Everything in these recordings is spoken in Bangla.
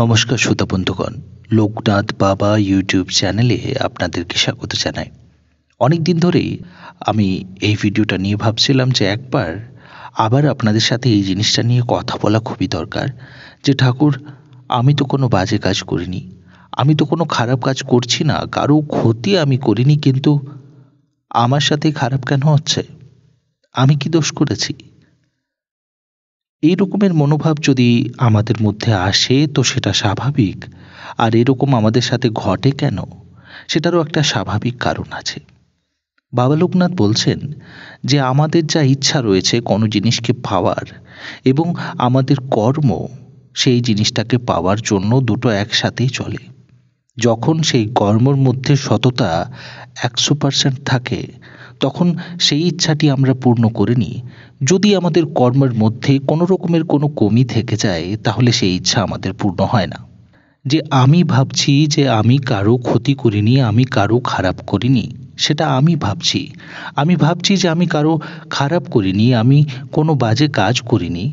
নমস্কার শ্রোতা বন্ধুগণ লোকনাথ বাবা ইউটিউব চ্যানেলে আপনাদেরকে স্বাগত জানাই অনেক দিন ধরেই আমি এই ভিডিওটা নিয়ে ভাবছিলাম যে একবার আবার আপনাদের সাথে এই জিনিসটা নিয়ে কথা বলা খুবই দরকার যে ঠাকুর আমি তো কোনো বাজে কাজ করিনি আমি তো কোনো খারাপ কাজ করছি না কারো ক্ষতি আমি করিনি কিন্তু আমার সাথে খারাপ কেন হচ্ছে আমি কি দোষ করেছি এই রকমের মনোভাব যদি আমাদের মধ্যে আসে তো সেটা স্বাভাবিক আর এরকম আমাদের সাথে ঘটে কেন সেটারও একটা স্বাভাবিক কারণ আছে বাবা লোকনাথ বলছেন যে আমাদের যা ইচ্ছা রয়েছে কোনো জিনিসকে পাওয়ার এবং আমাদের কর্ম সেই জিনিসটাকে পাওয়ার জন্য দুটো একসাথেই চলে যখন সেই কর্মর মধ্যে সততা একশো পার্সেন্ট থাকে তখন সেই ইচ্ছাটি আমরা পূর্ণ করে নিই যদি আমাদের কর্মের মধ্যে কোনো রকমের কোনো কমি থেকে যায় তাহলে সেই ইচ্ছা আমাদের পূর্ণ হয় না যে আমি ভাবছি যে আমি কারো ক্ষতি করিনি আমি কারো খারাপ করিনি সেটা আমি ভাবছি আমি ভাবছি যে আমি কারো খারাপ করিনি আমি কোনো বাজে কাজ করিনি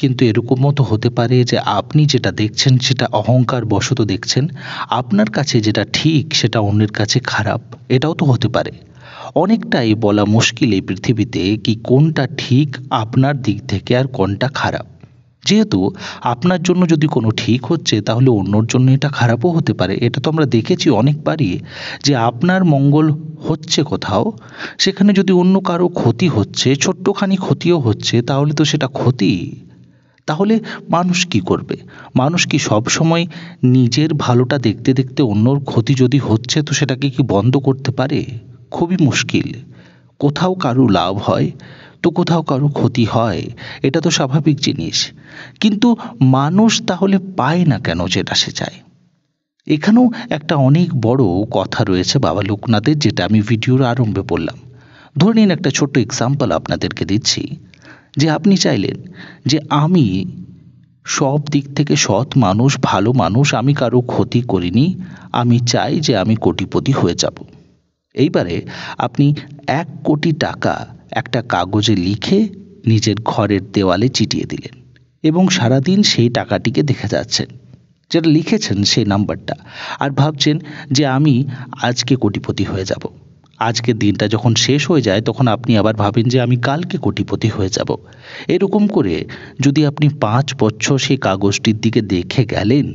কিন্তু এরকমও তো হতে পারে যে আপনি যেটা দেখছেন সেটা অহংকার বশত দেখছেন আপনার কাছে যেটা ঠিক সেটা অন্যের কাছে খারাপ এটাও তো হতে পারে অনেকটাই বলা মুশকিল এই পৃথিবীতে কি কোনটা ঠিক আপনার দিক থেকে আর কোনটা খারাপ যেহেতু আপনার জন্য যদি কোনো ঠিক হচ্ছে তাহলে অন্যর জন্য এটা খারাপও হতে পারে এটা তো আমরা দেখেছি অনেকবারই যে আপনার মঙ্গল হচ্ছে কোথাও সেখানে যদি অন্য কারো ক্ষতি হচ্ছে ছোট্টখানি ক্ষতিও হচ্ছে তাহলে তো সেটা ক্ষতি তাহলে মানুষ কি করবে মানুষ কি সব সময় নিজের ভালোটা দেখতে দেখতে অন্যর ক্ষতি যদি হচ্ছে তো সেটাকে কি বন্ধ করতে পারে খুবই মুশকিল কোথাও কারো লাভ হয় তো কোথাও কারো ক্ষতি হয় এটা তো স্বাভাবিক জিনিস কিন্তু মানুষ তাহলে পায় না কেন যেটা সে চায় এখানেও একটা অনেক বড় কথা রয়েছে বাবা লোকনাথের যেটা আমি ভিডিওর আরম্ভে বললাম ধরে নিন একটা ছোট্ট এক্সাম্পল আপনাদেরকে দিচ্ছি যে আপনি চাইলেন যে আমি সব দিক থেকে সৎ মানুষ ভালো মানুষ আমি কারো ক্ষতি করিনি আমি চাই যে আমি কোটিপতি হয়ে যাব এইবারে আপনি এক কোটি টাকা একটা কাগজে লিখে নিজের ঘরের দেওয়ালে চিটিয়ে দিলেন এবং সারাদিন সেই টাকাটিকে দেখে যাচ্ছেন যেটা লিখেছেন সেই নাম্বারটা আর ভাবছেন যে আমি আজকে কোটিপতি হয়ে যাব আজকের দিনটা যখন শেষ হয়ে যায় তখন আপনি আবার ভাবেন যে আমি কালকে কোটিপতি হয়ে যাব এরকম করে যদি আপনি পাঁচ বছর সেই কাগজটির দিকে দেখে গেলেন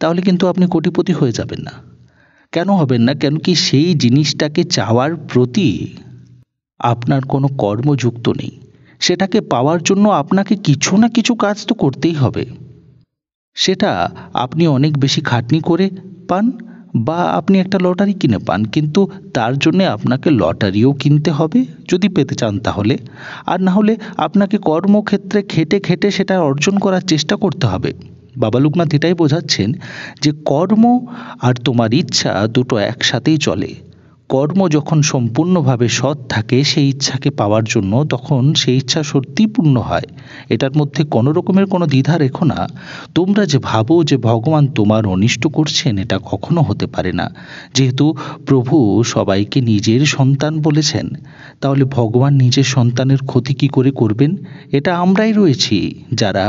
তাহলে কিন্তু আপনি কোটিপতি হয়ে যাবেন না কেন হবেন না কেন কি সেই জিনিসটাকে চাওয়ার প্রতি আপনার কোনো কর্মযুক্ত নেই সেটাকে পাওয়ার জন্য আপনাকে কিছু না কিছু কাজ তো করতেই হবে সেটা আপনি অনেক বেশি খাটনি করে পান বা আপনি একটা লটারি কিনে পান কিন্তু তার জন্য আপনাকে লটারিও কিনতে হবে যদি পেতে চান তাহলে আর না হলে আপনাকে কর্মক্ষেত্রে খেটে খেটে সেটা অর্জন করার চেষ্টা করতে হবে বাবা লোকনাথ এটাই বোঝাচ্ছেন যে কর্ম আর তোমার ইচ্ছা দুটো একসাথেই চলে কর্ম যখন সম্পূর্ণভাবে সৎ থাকে সেই ইচ্ছাকে পাওয়ার জন্য তখন সেই ইচ্ছা সত্যিই পূর্ণ হয় এটার মধ্যে কোনো রকমের কোনো দ্বিধা রেখো না তোমরা যে ভাবো যে ভগবান তোমার অনিষ্ট করছেন এটা কখনো হতে পারে না যেহেতু প্রভু সবাইকে নিজের সন্তান বলেছেন তাহলে ভগবান নিজের সন্তানের ক্ষতি কী করে করবেন এটা আমরাই রয়েছি যারা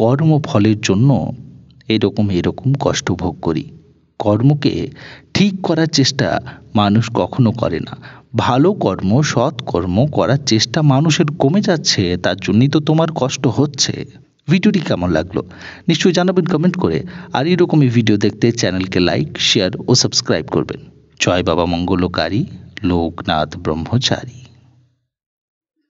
কর্মফলের জন্য এরকম এরকম কষ্ট ভোগ করি কর্মকে ঠিক করার চেষ্টা মানুষ কখনো করে না ভালো কর্ম সৎ কর্ম করার চেষ্টা মানুষের কমে যাচ্ছে তার জন্যই তো তোমার কষ্ট হচ্ছে ভিডিওটি কেমন লাগলো নিশ্চয়ই জানাবেন কমেন্ট করে আর এরকমই ভিডিও দেখতে চ্যানেলকে লাইক শেয়ার ও সাবস্ক্রাইব করবেন জয় বাবা মঙ্গলকারী লোকনাথ ব্রহ্মচারী